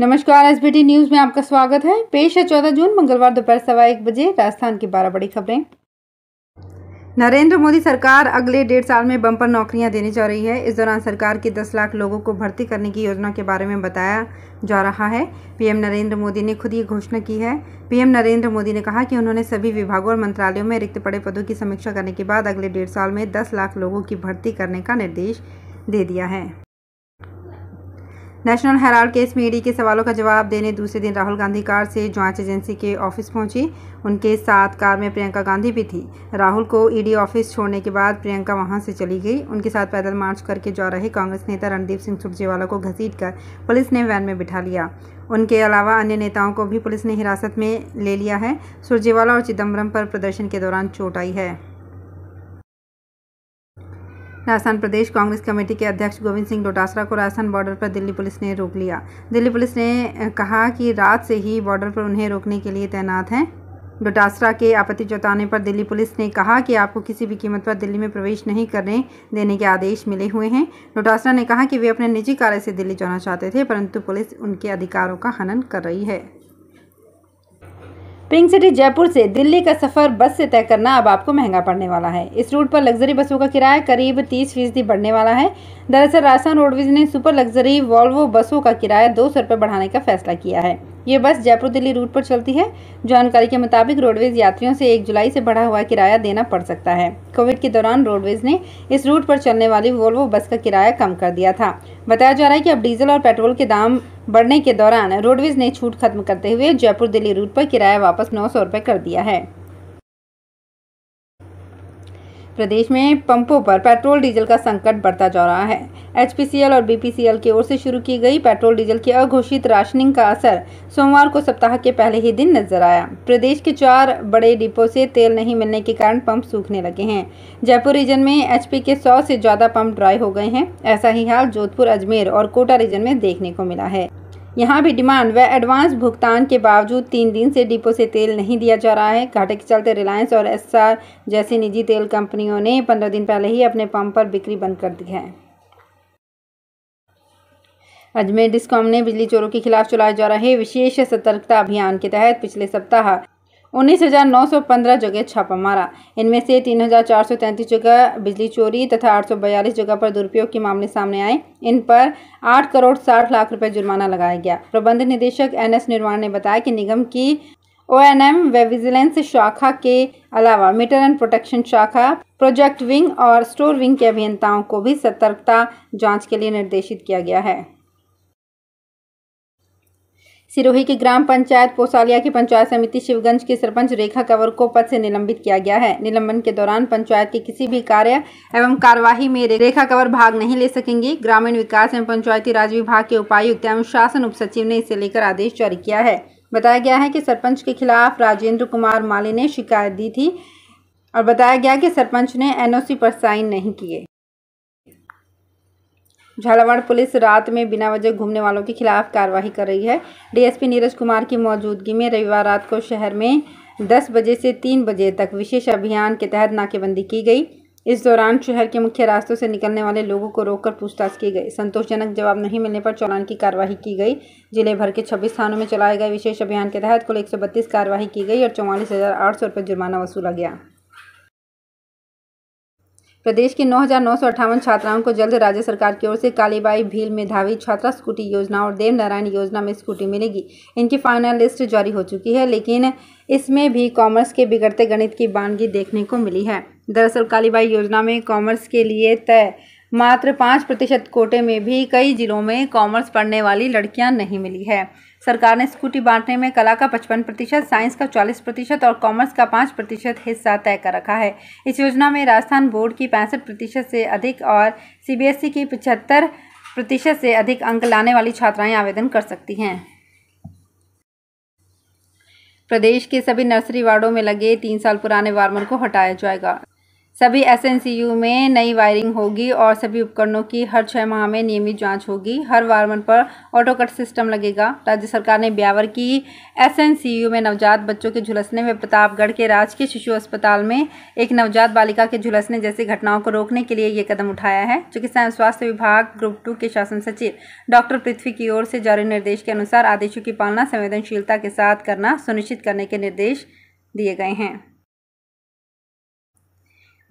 नमस्कार S news में आपका स्वागत है पेश है चौदह जून मंगलवार दोपहर सवा एक बजे राजस्थान की बारह बड़ी खबरें नरेंद्र मोदी सरकार अगले डेढ़ साल में बम्पर नौकरियां देने जा रही है इस दौरान सरकार की 10 लाख लोगों को भर्ती करने की योजना के बारे में बताया जा रहा है पीएम नरेंद्र मोदी ने खुद ये घोषणा की है पीएम नरेंद्र मोदी ने कहा कि उन्होंने सभी विभागों और मंत्रालयों में रिक्त पड़े पदों की समीक्षा करने के बाद अगले डेढ़ साल में दस लाख लोगों की भर्ती करने का निर्देश दे दिया है नेशनल हेराल्ड केस में ईडी के सवालों का जवाब देने दूसरे दिन राहुल गांधी कार से जांच एजेंसी के ऑफिस पहुंची उनके साथ कार में प्रियंका गांधी भी थी राहुल को ईडी ऑफिस छोड़ने के बाद प्रियंका वहां से चली गई उनके साथ पैदल मार्च करके जा रहे कांग्रेस नेता रणदीप सिंह सुरजेवाला को घसीट कर पुलिस ने वैन में बिठा लिया उनके अलावा अन्य नेताओं को भी पुलिस ने हिरासत में ले लिया है सुरजेवाला और चिदम्बरम पर प्रदर्शन के दौरान चोट आई है राजस्थान प्रदेश कांग्रेस कमेटी के अध्यक्ष गोविंद सिंह डोटासरा को राजस्थान बॉर्डर पर दिल्ली पुलिस ने रोक लिया दिल्ली पुलिस ने कहा कि रात से ही बॉर्डर पर उन्हें रोकने के लिए तैनात हैं डोटासरा के आपत्ति जताने पर दिल्ली पुलिस ने कहा कि आपको किसी भी कीमत पर दिल्ली में प्रवेश नहीं करने देने के आदेश मिले हुए हैं डोटासरा ने कहा कि वे अपने निजी कार्य से दिल्ली जाना चाहते थे परंतु पुलिस उनके अधिकारों का हनन कर रही है पिंक सिटी जयपुर से दिल्ली का सफ़र बस से तय करना अब आपको महंगा पड़ने वाला है इस रूट पर लग्जरी बसों का किराया करीब तीस फीसदी बढ़ने वाला है दरअसल राजस्थान रोडवेज ने सुपर लग्जरी वॉल्वो बसों का किराया दो सौ रुपये बढ़ाने का फैसला किया है ये बस जयपुर दिल्ली रूट पर चलती है जानकारी के मुताबिक रोडवेज यात्रियों से एक जुलाई से बढ़ा हुआ किराया देना पड़ सकता है कोविड के दौरान रोडवेज ने इस रूट पर चलने वाली वोल्वो बस का किराया कम कर दिया था बताया जा रहा है कि अब डीजल और पेट्रोल के दाम बढ़ने के दौरान रोडवेज ने छूट खत्म करते हुए जयपुर दिल्ली रूट पर किराया वापस नौ सौ रुपये कर दिया है प्रदेश में पंपों पर पेट्रोल डीजल का संकट बढ़ता जा रहा है एचपीसीएल और बीपीसीएल की ओर से शुरू की गई पेट्रोल डीजल की अघोषित राशनिंग का असर सोमवार को सप्ताह के पहले ही दिन नजर आया प्रदेश के चार बड़े डिपो से तेल नहीं मिलने के कारण पंप सूखने लगे हैं जयपुर रीजन में एचपी के सौ से ज्यादा पंप ड्राई हो गए हैं ऐसा ही हाल जोधपुर अजमेर और कोटा रीजन में देखने को मिला है यहाँ भी डिमांड व एडवांस भुगतान के बावजूद तीन दिन से डिपो से तेल नहीं दिया जा रहा है घाटे के चलते रिलायंस और आर जैसी निजी तेल कंपनियों ने पंद्रह दिन पहले ही अपने पंप पर बिक्री बंद कर दी है अजमेर डिस्कॉम ने बिजली चोरों के खिलाफ चलाए जा रहे विशेष सतर्कता अभियान के तहत पिछले सप्ताह उन्नीस हज़ार नौ सौ पंद्रह जगह छापा मारा इनमें से तीन हज़ार चार सौ तैंतीस जगह बिजली चोरी तथा आठ सौ बयालीस जगह पर दुरुपयोग के मामले सामने आए इन पर आठ करोड़ साठ लाख रुपए जुर्माना लगाया गया प्रबंध निदेशक एन एस निर्वाण ने बताया कि निगम की ओ एन एम व विजिलेंस शाखा के अलावा मीटर एंड प्रोटेक्शन शाखा प्रोजेक्ट विंग और स्टोर विंग के अभियंताओं को भी सतर्कता जाँच के लिए निर्देशित किया गया है सिरोही के ग्राम पंचायत पोसालिया की पंचायत समिति शिवगंज की सरपंच रेखा कंवर को पद से निलंबित किया गया है निलंबन के दौरान पंचायत के किसी भी कार्य एवं कार्यवाही में रेखा कंवर भाग नहीं ले सकेंगी ग्रामीण विकास एवं पंचायती राज विभाग के उपायुक्त एवं शासन उप सचिव ने इसे लेकर आदेश जारी किया है बताया गया है कि सरपंच के खिलाफ राजेंद्र कुमार माली ने शिकायत दी थी और बताया गया कि सरपंच ने एनओसी पर साइन नहीं किए झालावाड़ पुलिस रात में बिना वजह घूमने वालों के खिलाफ कार्रवाई कर रही है डीएसपी नीरज कुमार की मौजूदगी में रविवार रात को शहर में 10 बजे से 3 बजे तक विशेष अभियान के तहत नाकेबंदी की गई इस दौरान शहर के मुख्य रास्तों से निकलने वाले लोगों को रोककर पूछताछ की गई संतोषजनक जवाब नहीं मिलने पर चौरान की कार्रवाई की गई जिले भर के 26 थानों में चलाए गए विशेष अभियान के तहत कुल 132 कार्रवाई की गई और चौवालीस हज़ार आठ सौ रुपये जुर्माना वसूला गया प्रदेश के नौ छात्राओं को जल्द राज्य सरकार की ओर से कालीबाई भील मेधावी छात्रा स्कूटी योजना और देव नारायण योजना में स्कूटी मिलेगी इनकी फाइनल लिस्ट जारी हो चुकी है लेकिन इसमें भी कॉमर्स के बिगड़ते गणित की बानगी देखने को मिली है दरअसल कालीबाई योजना में कॉमर्स के लिए तय मात्र पाँच प्रतिशत कोटे में भी कई जिलों में कॉमर्स पढ़ने वाली लड़कियां नहीं मिली है सरकार ने स्कूटी बांटने में कला का पचपन प्रतिशत साइंस का चालीस प्रतिशत और कॉमर्स का पाँच प्रतिशत हिस्सा तय कर रखा है इस योजना में राजस्थान बोर्ड की पैंसठ प्रतिशत से अधिक और सीबीएसई की पचहत्तर प्रतिशत से अधिक अंक लाने वाली छात्राएं आवेदन कर सकती हैं प्रदेश के सभी नर्सरी वार्डों में लगे तीन साल पुराने वार्मर को हटाया जाएगा सभी एस में नई वायरिंग होगी और सभी उपकरणों की हर छः माह में नियमित जांच होगी हर वार्मन पर ऑटो कट सिस्टम लगेगा राज्य सरकार ने ब्यावर की एस में नवजात बच्चों के झुलसने में प्रतापगढ़ के राजकीय शिशु अस्पताल में एक नवजात बालिका के झुलसने जैसी घटनाओं को रोकने के लिए ये कदम उठाया है चिकित्सा एवं स्वास्थ्य विभाग ग्रुप टू के शासन सचिव डॉक्टर पृथ्वी की ओर से जारी निर्देश के अनुसार आदेशों की पालना संवेदनशीलता के साथ करना सुनिश्चित करने के निर्देश दिए गए हैं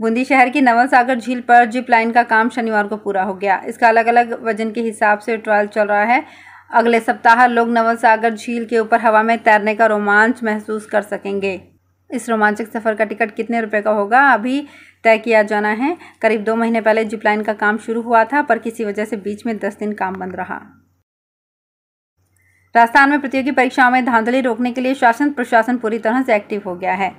बूंदी शहर की नवल सागर झील पर जिप लाइन का काम शनिवार को पूरा हो गया इसका अलग अलग वजन के हिसाब से ट्रायल चल रहा है अगले सप्ताह लोग नवल सागर झील के ऊपर हवा में तैरने का रोमांच महसूस कर सकेंगे इस रोमांचक सफ़र का टिकट कितने रुपए का होगा अभी तय किया जाना है करीब दो महीने पहले जिपलाइन का काम शुरू हुआ था पर किसी वजह से बीच में दस दिन काम बंद रहा राजस्थान में प्रतियोगी परीक्षाओं में धांधली रोकने के लिए शासन प्रशासन पूरी तरह से एक्टिव हो गया है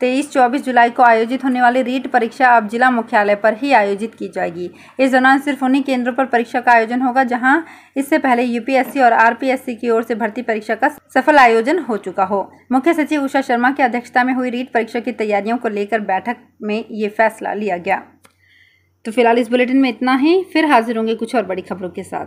तेईस चौबीस जुलाई को आयोजित होने वाली रीट परीक्षा अब जिला मुख्यालय पर ही आयोजित की जाएगी इस दौरान सिर्फ उन्हीं केंद्रों पर परीक्षा का आयोजन होगा जहां इससे पहले यूपीएससी और आरपीएससी की ओर से भर्ती परीक्षा का सफल आयोजन हो चुका हो मुख्य सचिव उषा शर्मा की अध्यक्षता में हुई रीट परीक्षा की तैयारियों को लेकर बैठक में ये फैसला लिया गया तो फिलहाल इस बुलेटिन में इतना ही फिर हाजिर होंगे कुछ और बड़ी खबरों के साथ